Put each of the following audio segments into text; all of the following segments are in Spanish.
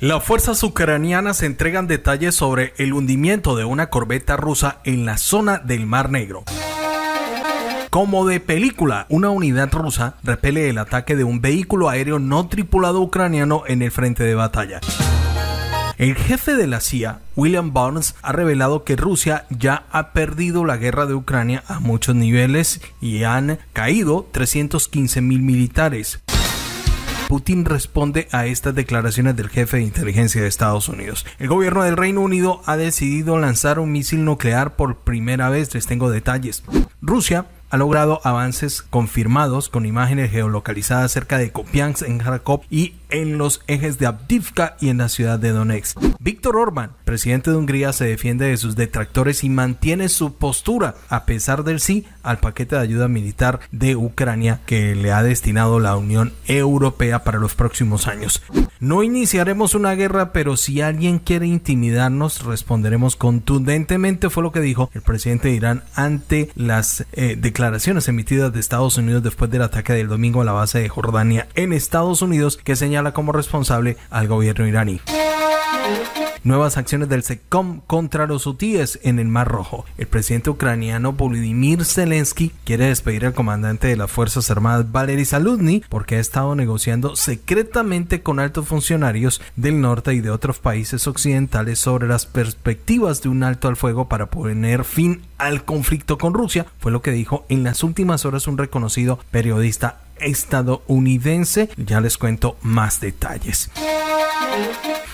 Las fuerzas ucranianas entregan detalles sobre el hundimiento de una corbeta rusa en la zona del Mar Negro. Como de película, una unidad rusa repele el ataque de un vehículo aéreo no tripulado ucraniano en el frente de batalla. El jefe de la CIA, William Burns, ha revelado que Rusia ya ha perdido la guerra de Ucrania a muchos niveles y han caído 315 mil militares. Putin responde a estas declaraciones del jefe de inteligencia de Estados Unidos. El gobierno del Reino Unido ha decidido lanzar un misil nuclear por primera vez, les tengo detalles. Rusia ha logrado avances confirmados con imágenes geolocalizadas cerca de Kopiansk en Kharkov y en los ejes de Abdivka y en la ciudad de Donetsk. Víctor Orbán, presidente de Hungría, se defiende de sus detractores y mantiene su postura a pesar del sí al paquete de ayuda militar de Ucrania que le ha destinado la Unión Europea para los próximos años. No iniciaremos una guerra, pero si alguien quiere intimidarnos, responderemos contundentemente, fue lo que dijo el presidente de Irán ante las eh, declaraciones emitidas de Estados Unidos después del ataque del domingo a la base de Jordania en Estados Unidos, que señala como responsable al gobierno iraní. Nuevas acciones del SECOM contra los hutíes en el Mar Rojo. El presidente ucraniano Volodymyr Zelensky quiere despedir al comandante de las Fuerzas Armadas Valery Saludny porque ha estado negociando secretamente con altos funcionarios del norte y de otros países occidentales sobre las perspectivas de un alto al fuego para poner fin al conflicto con Rusia, fue lo que dijo en las últimas horas un reconocido periodista estadounidense. Ya les cuento más detalles.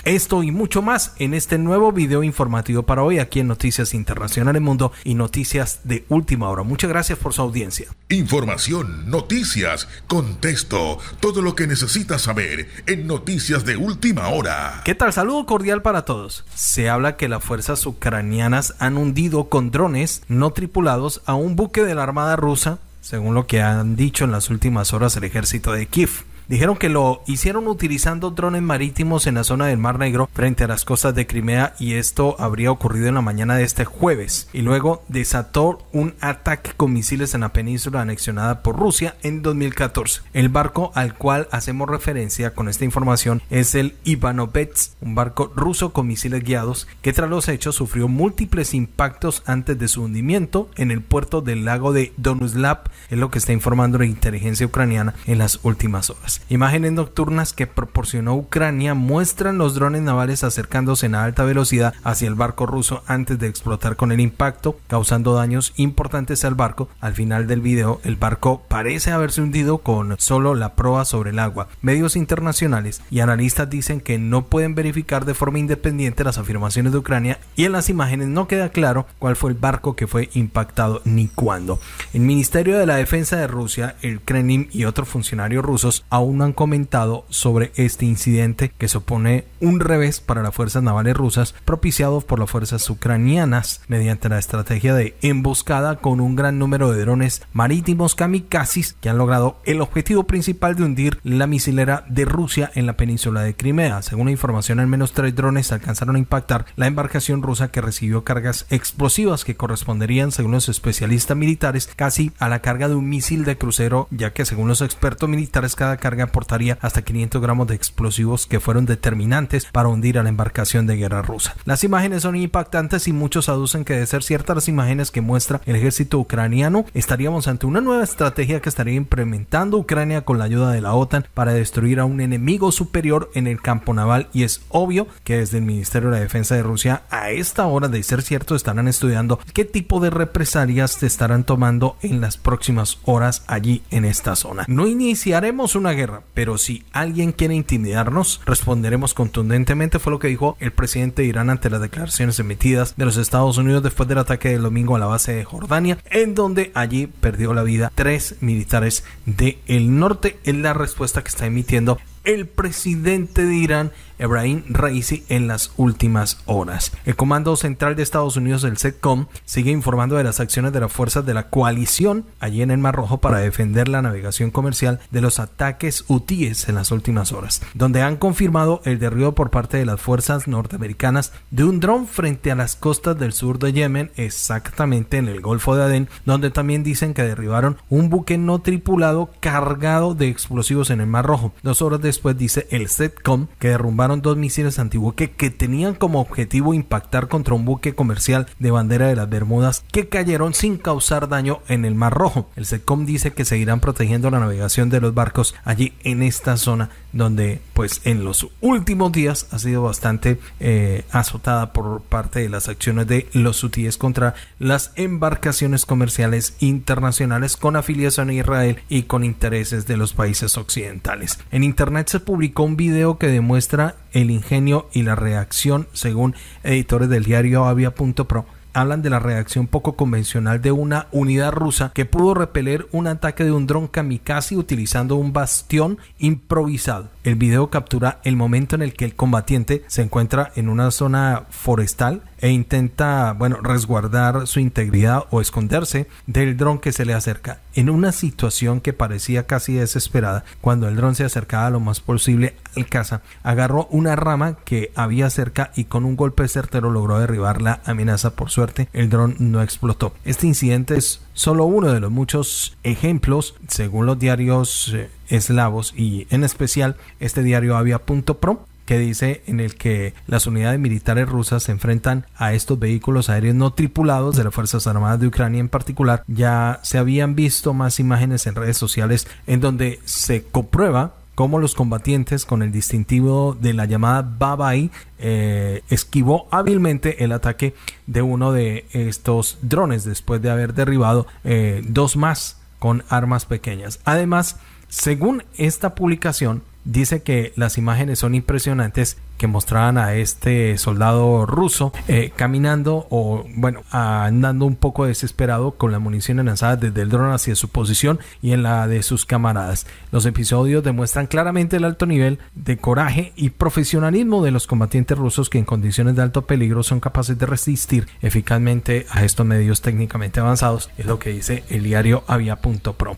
Esto y mucho más en este nuevo video informativo para hoy aquí en Noticias Internacionales Mundo y Noticias de Última Hora. Muchas gracias por su audiencia. Información, noticias, contexto, todo lo que necesitas saber en Noticias de Última Hora. ¿Qué tal? Saludo cordial para todos. Se habla que las fuerzas ucranianas han hundido con drones no tripulados a un buque de la Armada rusa según lo que han dicho en las últimas horas el ejército de Kiev dijeron que lo hicieron utilizando drones marítimos en la zona del Mar Negro frente a las costas de Crimea y esto habría ocurrido en la mañana de este jueves y luego desató un ataque con misiles en la península anexionada por Rusia en 2014. El barco al cual hacemos referencia con esta información es el Ivanovets, un barco ruso con misiles guiados que tras los hechos sufrió múltiples impactos antes de su hundimiento en el puerto del lago de Donuslav, es lo que está informando la inteligencia ucraniana en las últimas horas. Imágenes nocturnas que proporcionó Ucrania muestran los drones navales acercándose en alta velocidad hacia el barco ruso antes de explotar con el impacto, causando daños importantes al barco. Al final del video, el barco parece haberse hundido con solo la proa sobre el agua. Medios internacionales y analistas dicen que no pueden verificar de forma independiente las afirmaciones de Ucrania y en las imágenes no queda claro cuál fue el barco que fue impactado ni cuándo. El Ministerio de la Defensa de Rusia, el Kremlin y otros funcionarios rusos aún aún no han comentado sobre este incidente que supone un revés para las fuerzas navales rusas propiciados por las fuerzas ucranianas mediante la estrategia de emboscada con un gran número de drones marítimos kamikazes que han logrado el objetivo principal de hundir la misilera de Rusia en la península de Crimea. Según la información, al menos tres drones alcanzaron a impactar la embarcación rusa que recibió cargas explosivas que corresponderían, según los especialistas militares, casi a la carga de un misil de crucero, ya que según los expertos militares cada carga que portaría hasta 500 gramos de explosivos que fueron determinantes para hundir a la embarcación de guerra rusa. Las imágenes son impactantes y muchos aducen que de ser ciertas las imágenes que muestra el ejército ucraniano, estaríamos ante una nueva estrategia que estaría implementando Ucrania con la ayuda de la OTAN para destruir a un enemigo superior en el campo naval y es obvio que desde el Ministerio de la Defensa de Rusia a esta hora de ser cierto estarán estudiando qué tipo de represalias se estarán tomando en las próximas horas allí en esta zona. No iniciaremos una guerra pero si alguien quiere intimidarnos, responderemos contundentemente, fue lo que dijo el presidente de Irán ante las declaraciones emitidas de los Estados Unidos después del ataque del domingo a la base de Jordania, en donde allí perdió la vida tres militares del norte. Es la respuesta que está emitiendo el presidente de Irán, Ebrahim Raisi, en las últimas horas. El Comando Central de Estados Unidos, el SETCOM, sigue informando de las acciones de las fuerzas de la coalición allí en el Mar Rojo para defender la navegación comercial de los ataques hutíes en las últimas horas, donde han confirmado el derribo por parte de las fuerzas norteamericanas de un dron frente a las costas del sur de Yemen, exactamente en el Golfo de Adén, donde también dicen que derribaron un buque no tripulado cargado de explosivos en el Mar Rojo. Dos horas de después dice el SETCOM que derrumbaron dos misiles antibuque que tenían como objetivo impactar contra un buque comercial de bandera de las Bermudas que cayeron sin causar daño en el Mar Rojo. El SETCOM dice que seguirán protegiendo la navegación de los barcos allí en esta zona donde pues en los últimos días ha sido bastante eh, azotada por parte de las acciones de los hutíes contra las embarcaciones comerciales internacionales con afiliación a Israel y con intereses de los países occidentales. En internet se publicó un video que demuestra el ingenio y la reacción, según editores del diario Avia.pro, hablan de la reacción poco convencional de una unidad rusa que pudo repeler un ataque de un dron kamikaze utilizando un bastión improvisado. El video captura el momento en el que el combatiente se encuentra en una zona forestal e intenta, bueno, resguardar su integridad o esconderse del dron que se le acerca. En una situación que parecía casi desesperada, cuando el dron se acercaba lo más posible al caza, agarró una rama que había cerca y con un golpe certero logró derribar la amenaza por su el dron no explotó. Este incidente es solo uno de los muchos ejemplos, según los diarios eh, eslavos y en especial este diario Avia.pro, que dice en el que las unidades militares rusas se enfrentan a estos vehículos aéreos no tripulados de las Fuerzas Armadas de Ucrania en particular. Ya se habían visto más imágenes en redes sociales en donde se comprueba como los combatientes con el distintivo de la llamada Babai eh, esquivó hábilmente el ataque de uno de estos drones después de haber derribado eh, dos más con armas pequeñas. Además, según esta publicación, dice que las imágenes son impresionantes que mostraban a este soldado ruso eh, caminando o bueno andando un poco desesperado con la munición lanzada desde el dron hacia su posición y en la de sus camaradas. Los episodios demuestran claramente el alto nivel de coraje y profesionalismo de los combatientes rusos que en condiciones de alto peligro son capaces de resistir eficazmente a estos medios técnicamente avanzados, es lo que dice el diario avia.pro.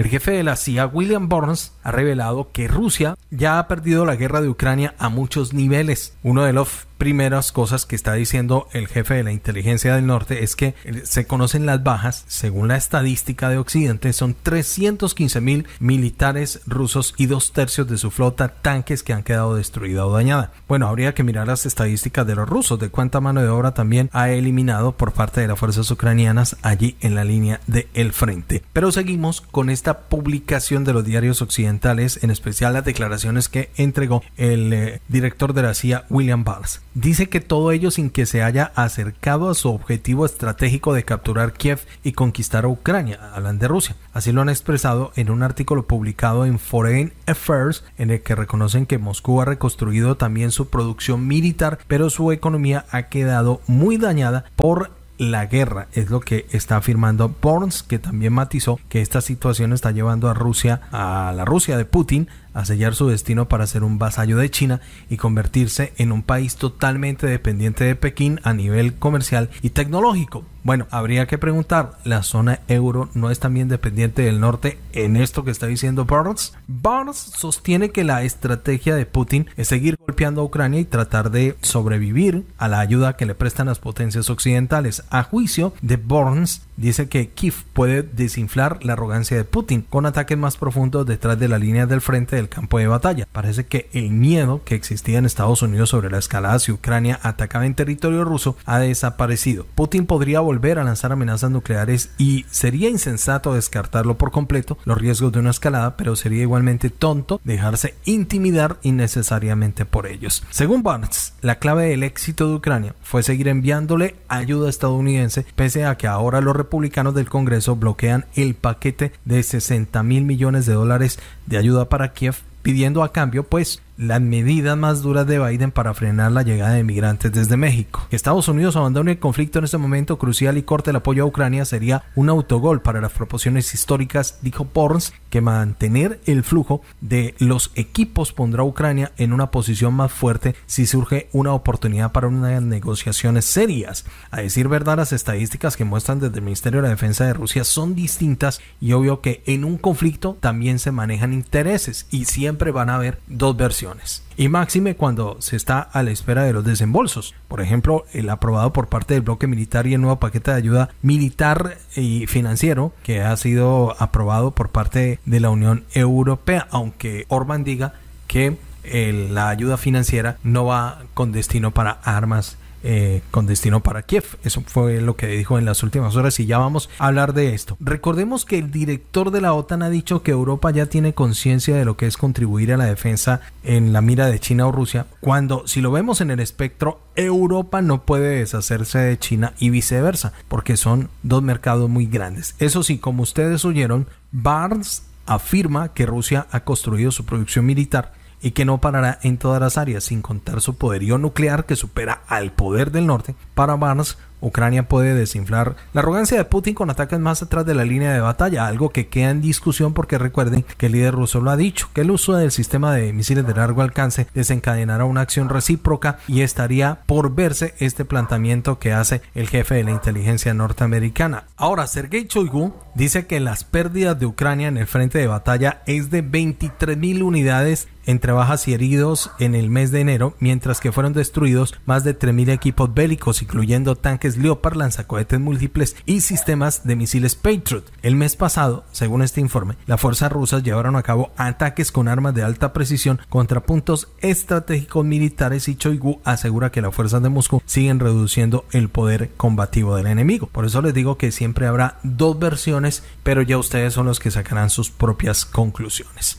El jefe de la CIA, William Burns, ha revelado que Rusia ya ha perdido la guerra de Ucrania a muchos niveles. Uno de los primeras cosas que está diciendo el jefe de la inteligencia del norte es que eh, se conocen las bajas, según la estadística de Occidente, son 315 mil militares rusos y dos tercios de su flota, tanques que han quedado destruida o dañada. Bueno, habría que mirar las estadísticas de los rusos, de cuánta mano de obra también ha eliminado por parte de las fuerzas ucranianas allí en la línea del el frente. Pero seguimos con esta publicación de los diarios occidentales, en especial las declaraciones que entregó el eh, director de la CIA, William Barnes. Dice que todo ello sin que se haya acercado a su objetivo estratégico de capturar Kiev y conquistar a Ucrania, hablan de Rusia. Así lo han expresado en un artículo publicado en Foreign Affairs en el que reconocen que Moscú ha reconstruido también su producción militar, pero su economía ha quedado muy dañada por la guerra, es lo que está afirmando Burns, que también matizó que esta situación está llevando a Rusia, a la Rusia de Putin, a sellar su destino para ser un vasallo de China y convertirse en un país totalmente dependiente de Pekín a nivel comercial y tecnológico. Bueno, habría que preguntar, ¿la zona euro no es también dependiente del norte en esto que está diciendo Burns? Burns sostiene que la estrategia de Putin es seguir golpeando a Ucrania y tratar de sobrevivir a la ayuda que le prestan las potencias occidentales. A juicio de Burns, dice que Kiev puede desinflar la arrogancia de Putin con ataques más profundos detrás de la línea del frente el campo de batalla. Parece que el miedo que existía en Estados Unidos sobre la escalada si Ucrania atacaba en territorio ruso ha desaparecido. Putin podría volver a lanzar amenazas nucleares y sería insensato descartarlo por completo los riesgos de una escalada, pero sería igualmente tonto dejarse intimidar innecesariamente por ellos. Según Barnes, la clave del éxito de Ucrania fue seguir enviándole ayuda estadounidense pese a que ahora los republicanos del Congreso bloquean el paquete de 60 mil millones de dólares de ayuda para Kiev pidiendo a cambio pues las medidas más duras de Biden para frenar la llegada de migrantes desde México. Que Estados Unidos abandone el conflicto en este momento crucial y corte el apoyo a Ucrania sería un autogol para las proporciones históricas, dijo Porns, que mantener el flujo de los equipos pondrá a Ucrania en una posición más fuerte si surge una oportunidad para unas negociaciones serias. A decir verdad, las estadísticas que muestran desde el Ministerio de la Defensa de Rusia son distintas y obvio que en un conflicto también se manejan intereses y siempre van a haber dos versiones. Y máxime cuando se está a la espera de los desembolsos. Por ejemplo, el aprobado por parte del bloque militar y el nuevo paquete de ayuda militar y financiero que ha sido aprobado por parte de la Unión Europea, aunque Orban diga que eh, la ayuda financiera no va con destino para armas eh, con destino para Kiev. Eso fue lo que dijo en las últimas horas y ya vamos a hablar de esto. Recordemos que el director de la OTAN ha dicho que Europa ya tiene conciencia de lo que es contribuir a la defensa en la mira de China o Rusia, cuando si lo vemos en el espectro, Europa no puede deshacerse de China y viceversa, porque son dos mercados muy grandes. Eso sí, como ustedes oyeron, Barnes afirma que Rusia ha construido su producción militar y que no parará en todas las áreas, sin contar su poderío nuclear que supera al poder del norte. Para Barnes, Ucrania puede desinflar la arrogancia de Putin con ataques más atrás de la línea de batalla, algo que queda en discusión porque recuerden que el líder ruso lo ha dicho, que el uso del sistema de misiles de largo alcance desencadenará una acción recíproca y estaría por verse este planteamiento que hace el jefe de la inteligencia norteamericana. Ahora, Sergei Shoigu dice que las pérdidas de Ucrania en el frente de batalla es de 23.000 unidades entre bajas y heridos en el mes de enero, mientras que fueron destruidos más de 3.000 equipos bélicos, incluyendo tanques Leopard, lanzacohetes múltiples y sistemas de misiles Patriot. El mes pasado, según este informe, las fuerzas rusas llevaron a cabo ataques con armas de alta precisión contra puntos estratégicos militares y Choigu asegura que las fuerzas de Moscú siguen reduciendo el poder combativo del enemigo. Por eso les digo que siempre habrá dos versiones, pero ya ustedes son los que sacarán sus propias conclusiones.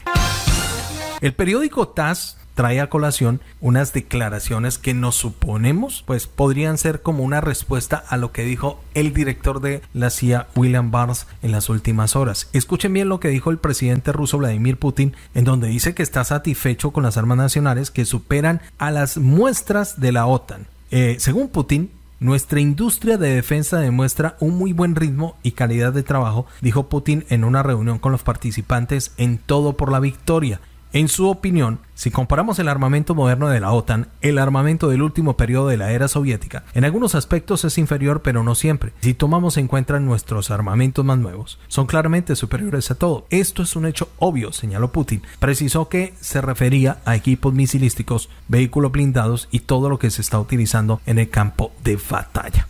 El periódico TAS trae a colación unas declaraciones que nos suponemos pues podrían ser como una respuesta a lo que dijo el director de la CIA William Barnes en las últimas horas. Escuchen bien lo que dijo el presidente ruso Vladimir Putin en donde dice que está satisfecho con las armas nacionales que superan a las muestras de la OTAN. Eh, según Putin, nuestra industria de defensa demuestra un muy buen ritmo y calidad de trabajo, dijo Putin en una reunión con los participantes en Todo por la Victoria, en su opinión, si comparamos el armamento moderno de la OTAN, el armamento del último periodo de la era soviética, en algunos aspectos es inferior pero no siempre, si tomamos en cuenta nuestros armamentos más nuevos, son claramente superiores a todo. Esto es un hecho obvio, señaló Putin. Precisó que se refería a equipos misilísticos, vehículos blindados y todo lo que se está utilizando en el campo de batalla.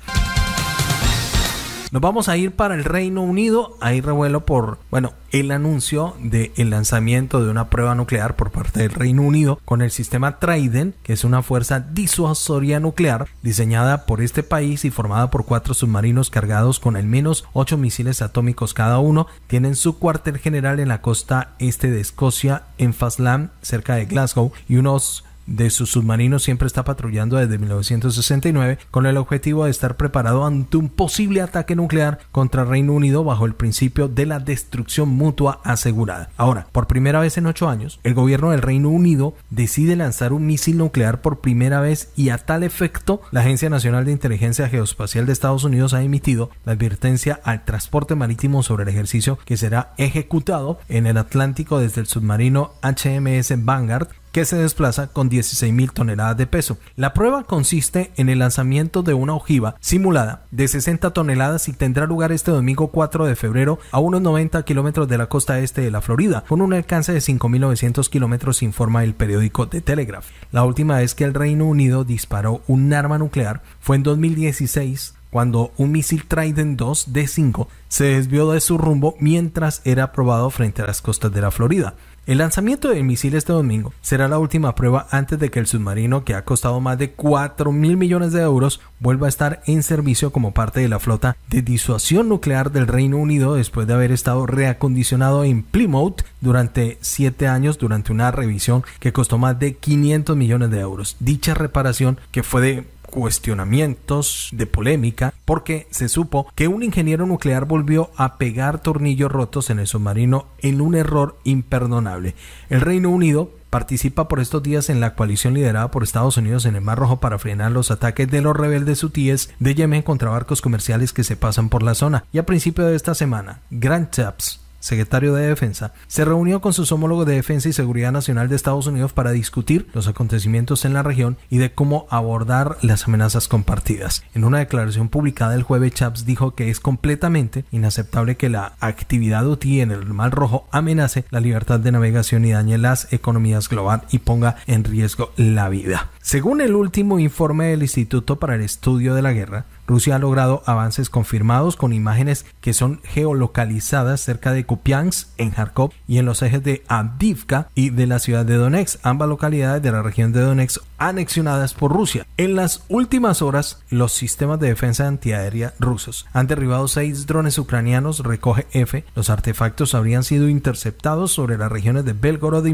Nos vamos a ir para el Reino Unido. Hay revuelo por, bueno, el anuncio del el lanzamiento de una prueba nuclear por parte del Reino Unido con el sistema Trident, que es una fuerza disuasoria nuclear diseñada por este país y formada por cuatro submarinos cargados con al menos ocho misiles atómicos cada uno. Tienen su cuartel general en la costa este de Escocia, en Faslam, cerca de Glasgow, y unos de su submarino siempre está patrullando desde 1969 con el objetivo de estar preparado ante un posible ataque nuclear contra Reino Unido bajo el principio de la destrucción mutua asegurada. Ahora, por primera vez en ocho años, el gobierno del Reino Unido decide lanzar un misil nuclear por primera vez y a tal efecto la Agencia Nacional de Inteligencia Geoespacial de Estados Unidos ha emitido la advertencia al transporte marítimo sobre el ejercicio que será ejecutado en el Atlántico desde el submarino HMS Vanguard que se desplaza con 16.000 toneladas de peso. La prueba consiste en el lanzamiento de una ojiva simulada de 60 toneladas y tendrá lugar este domingo 4 de febrero a unos 90 kilómetros de la costa este de la Florida, con un alcance de 5.900 kilómetros, informa el periódico The Telegraph. La última vez que el Reino Unido disparó un arma nuclear fue en 2016 cuando un misil Trident 2 D5 se desvió de su rumbo mientras era probado frente a las costas de la Florida. El lanzamiento del misil este domingo será la última prueba antes de que el submarino, que ha costado más de 4 mil millones de euros, vuelva a estar en servicio como parte de la flota de disuasión nuclear del Reino Unido después de haber estado reacondicionado en Plymouth durante 7 años durante una revisión que costó más de 500 millones de euros. Dicha reparación, que fue de cuestionamientos, de polémica, porque se supo que un ingeniero nuclear volvió a pegar tornillos rotos en el submarino en un error imperdonable. El Reino Unido participa por estos días en la coalición liderada por Estados Unidos en el Mar Rojo para frenar los ataques de los rebeldes hutíes de Yemen contra barcos comerciales que se pasan por la zona. Y a principio de esta semana, Grand Chaps secretario de Defensa, se reunió con sus homólogos de Defensa y Seguridad Nacional de Estados Unidos para discutir los acontecimientos en la región y de cómo abordar las amenazas compartidas. En una declaración publicada el jueves, Chaps dijo que es completamente inaceptable que la actividad UTI en el Mar Rojo amenace la libertad de navegación y dañe las economías global y ponga en riesgo la vida. Según el último informe del Instituto para el Estudio de la Guerra, Rusia ha logrado avances confirmados con imágenes que son geolocalizadas cerca de Kupiansk, en Kharkov y en los ejes de Avdivka y de la ciudad de Donetsk, ambas localidades de la región de Donetsk anexionadas por Rusia. En las últimas horas, los sistemas de defensa antiaérea rusos han derribado seis drones ucranianos recoge F. Los artefactos habrían sido interceptados sobre las regiones de Belgorod y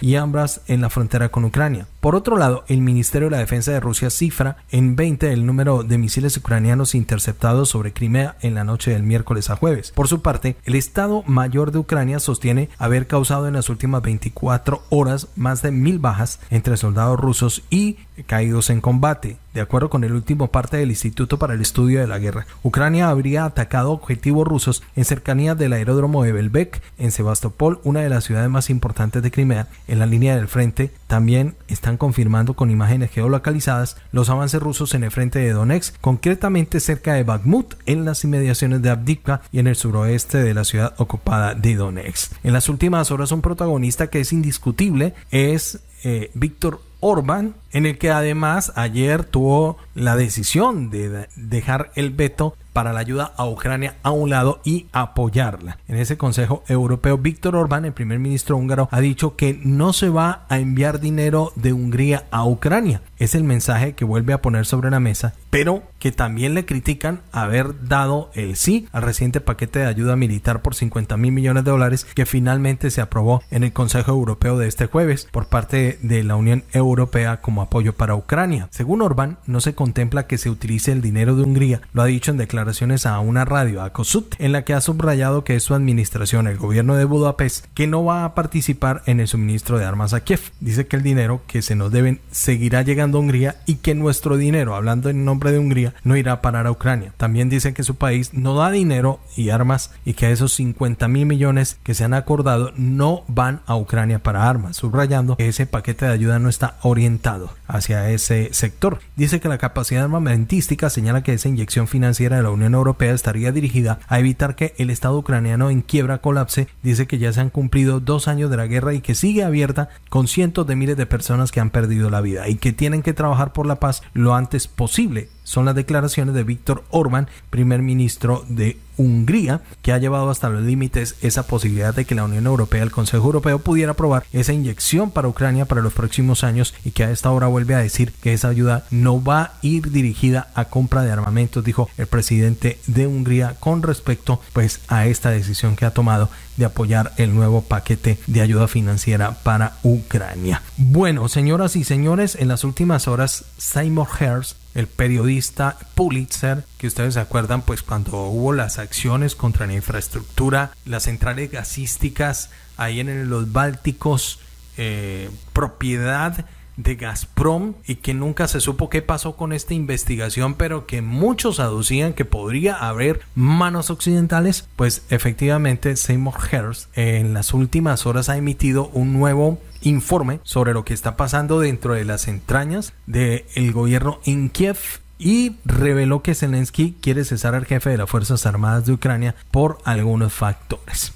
y Ambras en la frontera con Ucrania. Por otro lado, el Ministerio de la Defensa de Rusia cifra en 20 el número de misiles ucranianos interceptados sobre Crimea en la noche del miércoles a jueves. Por su parte, el Estado Mayor de Ucrania sostiene haber causado en las últimas 24 horas más de mil bajas entre soldados rusos y caídos en combate, de acuerdo con el último parte del Instituto para el Estudio de la Guerra. Ucrania habría atacado objetivos rusos en cercanías del aeródromo de Belbek, en Sebastopol, una de las ciudades más importantes de Crimea. En la línea del frente también están confirmando con imágenes geolocalizadas los avances rusos en el frente de Donetsk, concretamente cerca de Bakhmut, en las inmediaciones de Abdivka y en el suroeste de la ciudad ocupada de Donetsk. En las últimas horas un protagonista que es indiscutible es eh, Víctor Víctor Orban, en el que además ayer tuvo la decisión de dejar el veto para la ayuda a Ucrania a un lado y apoyarla. En ese Consejo Europeo, Víctor Orbán, el primer ministro húngaro, ha dicho que no se va a enviar dinero de Hungría a Ucrania. Es el mensaje que vuelve a poner sobre la mesa, pero que también le critican haber dado el sí al reciente paquete de ayuda militar por 50 mil millones de dólares que finalmente se aprobó en el Consejo Europeo de este jueves por parte de la Unión Europea como apoyo para Ucrania. Según Orbán, no se contempla que se utilice el dinero de Hungría, lo ha dicho en declaraciones a una radio, a COSUT, en la que ha subrayado que es su administración, el gobierno de Budapest, que no va a participar en el suministro de armas a Kiev. Dice que el dinero que se nos deben seguirá llegando a Hungría y que nuestro dinero, hablando en nombre de Hungría, no irá a parar a Ucrania. También dice que su país no da dinero y armas y que esos 50 mil millones que se han acordado no van a Ucrania para armas, subrayando que ese paquete de ayuda no está orientado hacia ese sector. Dice que la capacidad armamentística señala que esa inyección financiera de la Unión Europea estaría dirigida a evitar que el Estado ucraniano en quiebra colapse, dice que ya se han cumplido dos años de la guerra y que sigue abierta con cientos de miles de personas que han perdido la vida y que tienen que trabajar por la paz lo antes posible son las declaraciones de Víctor Orban primer ministro de Hungría, que ha llevado hasta los límites esa posibilidad de que la Unión Europea, el Consejo Europeo, pudiera aprobar esa inyección para Ucrania para los próximos años y que a esta hora vuelve a decir que esa ayuda no va a ir dirigida a compra de armamentos, dijo el presidente de Hungría con respecto pues a esta decisión que ha tomado de apoyar el nuevo paquete de ayuda financiera para Ucrania. Bueno, señoras y señores, en las últimas horas Seymour Hers el periodista Pulitzer, que ustedes se acuerdan, pues cuando hubo las acciones contra la infraestructura, las centrales gasísticas ahí en los Bálticos, eh, propiedad de Gazprom y que nunca se supo qué pasó con esta investigación, pero que muchos aducían que podría haber manos occidentales, pues efectivamente Seymour Hersh en las últimas horas ha emitido un nuevo informe sobre lo que está pasando dentro de las entrañas del gobierno en Kiev y reveló que Zelensky quiere cesar al jefe de las Fuerzas Armadas de Ucrania por algunos factores.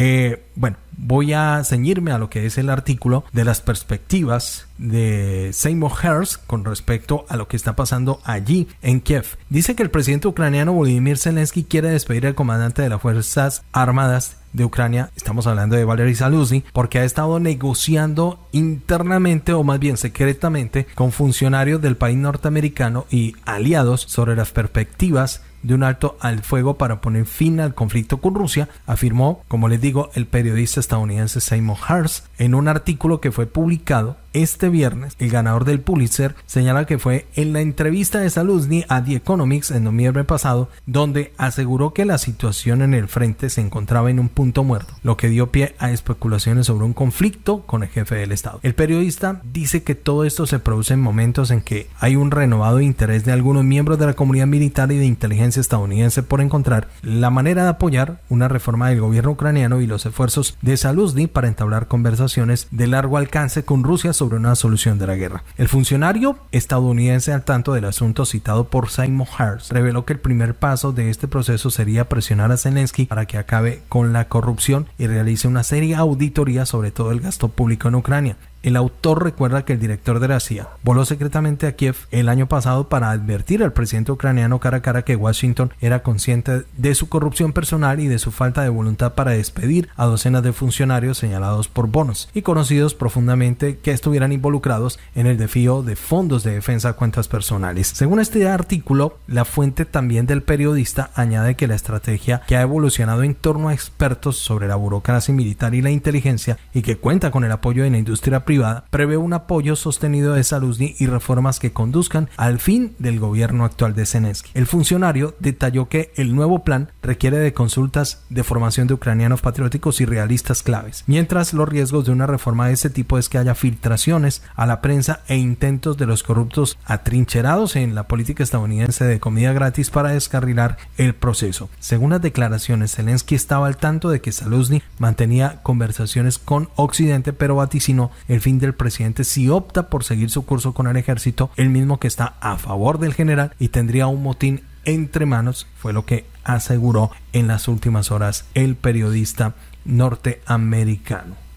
Eh, bueno, voy a ceñirme a lo que es el artículo de las perspectivas de Seymour Hersh con respecto a lo que está pasando allí en Kiev. Dice que el presidente ucraniano Volodymyr Zelensky quiere despedir al comandante de las Fuerzas Armadas de Ucrania, estamos hablando de Valery Saluzi porque ha estado negociando internamente o más bien secretamente con funcionarios del país norteamericano y aliados sobre las perspectivas de un alto al fuego para poner fin al conflicto con Rusia, afirmó, como les digo, el periodista estadounidense Simon Hars en un artículo que fue publicado este viernes, el ganador del Pulitzer señala que fue en la entrevista de Saluzny a The Economics en noviembre pasado, donde aseguró que la situación en el frente se encontraba en un punto muerto, lo que dio pie a especulaciones sobre un conflicto con el jefe del Estado. El periodista dice que todo esto se produce en momentos en que hay un renovado interés de algunos miembros de la comunidad militar y de inteligencia estadounidense por encontrar la manera de apoyar una reforma del gobierno ucraniano y los esfuerzos de Saluzny para entablar conversaciones de largo alcance con Rusia sobre una solución de la guerra. El funcionario estadounidense al tanto del asunto citado por Simon Harris reveló que el primer paso de este proceso sería presionar a Zelensky para que acabe con la corrupción y realice una seria auditoría sobre todo el gasto público en Ucrania. El autor recuerda que el director de la CIA voló secretamente a Kiev el año pasado para advertir al presidente ucraniano cara a cara que Washington era consciente de su corrupción personal y de su falta de voluntad para despedir a docenas de funcionarios señalados por bonos y conocidos profundamente que estuvieran involucrados en el desfío de fondos de defensa a cuentas personales. Según este artículo, la fuente también del periodista añade que la estrategia que ha evolucionado en torno a expertos sobre la burocracia militar y la inteligencia y que cuenta con el apoyo de la industria privada prevé un apoyo sostenido de Saluzny y reformas que conduzcan al fin del gobierno actual de Zelensky. El funcionario detalló que el nuevo plan requiere de consultas de formación de ucranianos patrióticos y realistas claves, mientras los riesgos de una reforma de este tipo es que haya filtraciones a la prensa e intentos de los corruptos atrincherados en la política estadounidense de comida gratis para descarrilar el proceso. Según las declaraciones, Zelensky estaba al tanto de que Saluzny mantenía conversaciones con Occidente, pero vaticinó el el fin del presidente si opta por seguir su curso con el ejército, el mismo que está a favor del general y tendría un motín entre manos, fue lo que aseguró en las últimas horas el periodista norteamericano.